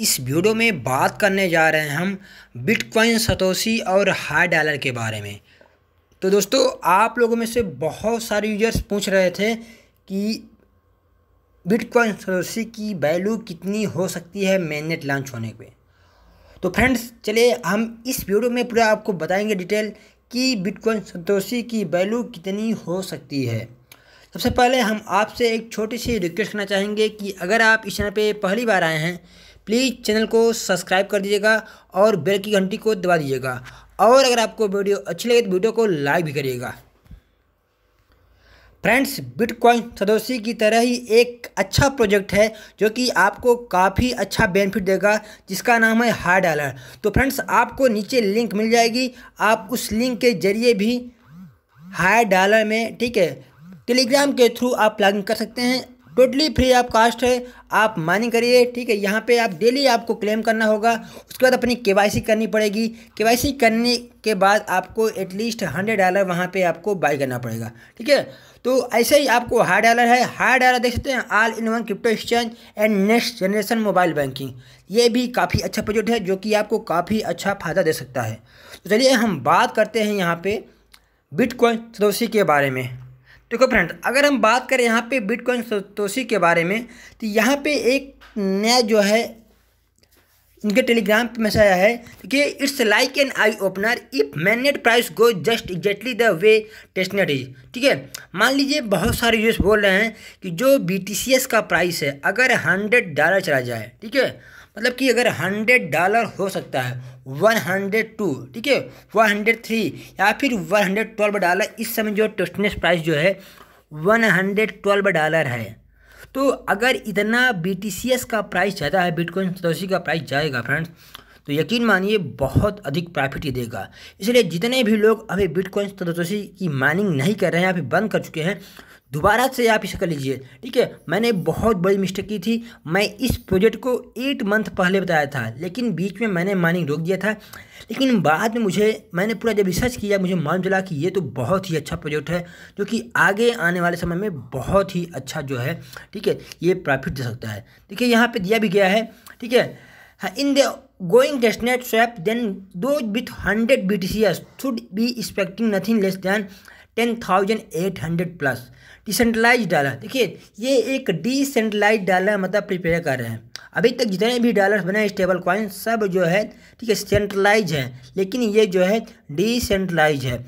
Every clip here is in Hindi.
इस वीडियो में बात करने जा रहे हैं हम बिटकॉइन सतोशी और हाई डॉलर के बारे में तो दोस्तों आप लोगों में से बहुत सारे यूजर्स पूछ रहे थे कि बिटकॉइन सतोशी की वैल्यू कितनी हो सकती है मेननेट लॉन्च होने पे तो फ्रेंड्स चलिए हम इस वीडियो में पूरा आपको बताएंगे डिटेल कि बिटकॉइन सतोशी की वैल्यू कितनी हो सकती है सबसे पहले हम आपसे एक छोटी सी रिक्वेस्ट करना चाहेंगे कि अगर आप इस चैनल पर पहली बार आए हैं प्लीज़ चैनल को सब्सक्राइब कर दीजिएगा और बेल की घंटी को दबा दीजिएगा और अगर आपको वीडियो अच्छी लगे तो वीडियो को लाइक भी करिएगा फ्रेंड्स बिटकॉइन सदोसी की तरह ही एक अच्छा प्रोजेक्ट है जो कि आपको काफ़ी अच्छा बेनिफिट देगा जिसका नाम है हाई डॉलर तो फ्रेंड्स आपको नीचे लिंक मिल जाएगी आप उस लिंक के जरिए भी हाई डॉलर में ठीक है टेलीग्राम के थ्रू आप लॉगिन कर सकते हैं टोटली फ्री ऑफ कास्ट है आप माइनिंग करिए ठीक है यहाँ पे आप डेली आपको क्लेम करना होगा उसके बाद अपनी केवाईसी करनी पड़ेगी केवाईसी करने के बाद आपको एटलीस्ट हंड्रेड डॉलर वहाँ पे आपको बाई करना पड़ेगा ठीक है तो ऐसे ही आपको हाई डॉलर है हाई डॉलर देख सकते हैं all in one crypto exchange and next generation mobile banking ये भी काफ़ी अच्छा प्रोजेक्ट है जो कि आपको काफ़ी अच्छा फ़ायदा दे सकता है तो चलिए हम बात करते हैं यहाँ पर बिटकॉइन सदोसी के बारे में देखो फ्रेंड अगर हम बात करें यहाँ पे बिटकॉइन सतोशी के बारे में तो यहाँ पे एक नया जो है इनके टेलीग्राम पे मैसेज आया है कि it's like an eye opener if mainnet price go just exactly the way testnet is ठीक है मान लीजिए बहुत सारे यूज बोल रहे हैं कि जो बी का प्राइस है अगर हंड्रेड डॉलर चला जाए ठीक है मतलब कि अगर हंड्रेड डॉलर हो सकता है वन हंड्रेड टू ठीक है वन हंड्रेड थ्री या फिर वन हंड्रेड ट्वेल्व डॉलर इस समय जो टेस्टनेस प्राइस जो है वन हंड्रेड ट्वेल्व डॉलर है तो अगर इतना बी का प्राइस ज़्यादा है बिटकॉइन सतोसी का प्राइस जाएगा फ्रेंड्स तो यकीन मानिए बहुत अधिक प्रॉफिट ही देगा इसलिए जितने भी लोग अभी बिटकॉइन सतोसी की माइनिंग नहीं कर रहे हैं या फिर बंद कर चुके हैं दोबारा से आप इसे कर लीजिए ठीक है मैंने बहुत बड़ी मिस्टेक की थी मैं इस प्रोजेक्ट को एट मंथ पहले बताया था लेकिन बीच में मैंने माइनिंग रोक दिया था लेकिन बाद में मुझे मैंने पूरा जब रिसर्च किया मुझे मालूम चला कि ये तो बहुत ही अच्छा प्रोजेक्ट है जो कि आगे आने वाले समय में बहुत ही अच्छा जो है ठीक है ये प्रॉफिट दे सकता है देखिए यहाँ पर दिया भी गया है ठीक है in the going swap then though with hundred B T C S should be expecting nothing less than ten thousand eight hundred plus decentralise dollar देखिए ये एक डिसेंट्रलाइज डॉलर मतलब प्रिपेयर कर रहे हैं अभी तक जितने भी डॉलर बने स्टेबल कॉइन सब जो है ठीक है सेंट्रलाइज है लेकिन ये जो है डिसेंट्रलाइज है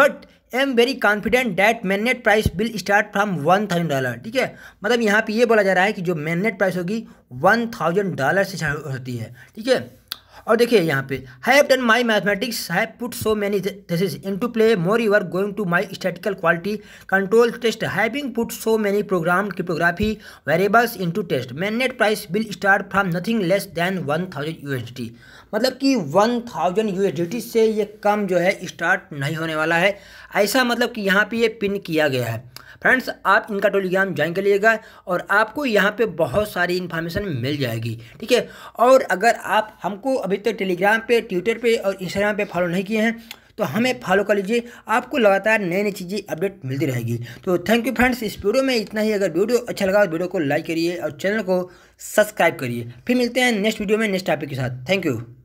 but I am very confident that net price will start from one thousand dollar ठीक है मतलब यहाँ पे ये बोला जा रहा है कि जो नेट प्राइस होगी वन थाउजेंड डॉलर से होती है ठीक है और देखिए यहाँ पे have done my mathematics have put so many thesis into play more you are going to my statistical quality control test having put so many program cryptography variables in to test man net price will start from nothing less than one thousand U S D मतलब कि one thousand U S D से ये कम जो है स्टार्ट नहीं होने वाला है ऐसा मतलब कि यहाँ पर ये पिन किया गया है फ्रेंड्स आप इनका टेलीग्राम ज्वाइन कर लीजिएगा और आपको यहाँ पे बहुत सारी इन्फॉर्मेशन मिल जाएगी ठीक है और अगर आप हमको अभी तक तो टेलीग्राम पे ट्विटर पे और इंस्टाग्राम पे फॉलो नहीं किए हैं तो हमें फॉलो कर लीजिए आपको लगातार नई नई चीज़ें अपडेट मिलती रहेगी तो थैंक यू फ्रेंड्स इस वीडियो में इतना ही अगर वीडियो अच्छा लगा तो वीडियो को लाइक करिए और चैनल को सब्सक्राइब करिए फिर मिलते हैं नेक्स्ट वीडियो में नेक्स्ट टॉपिक के साथ थैंक यू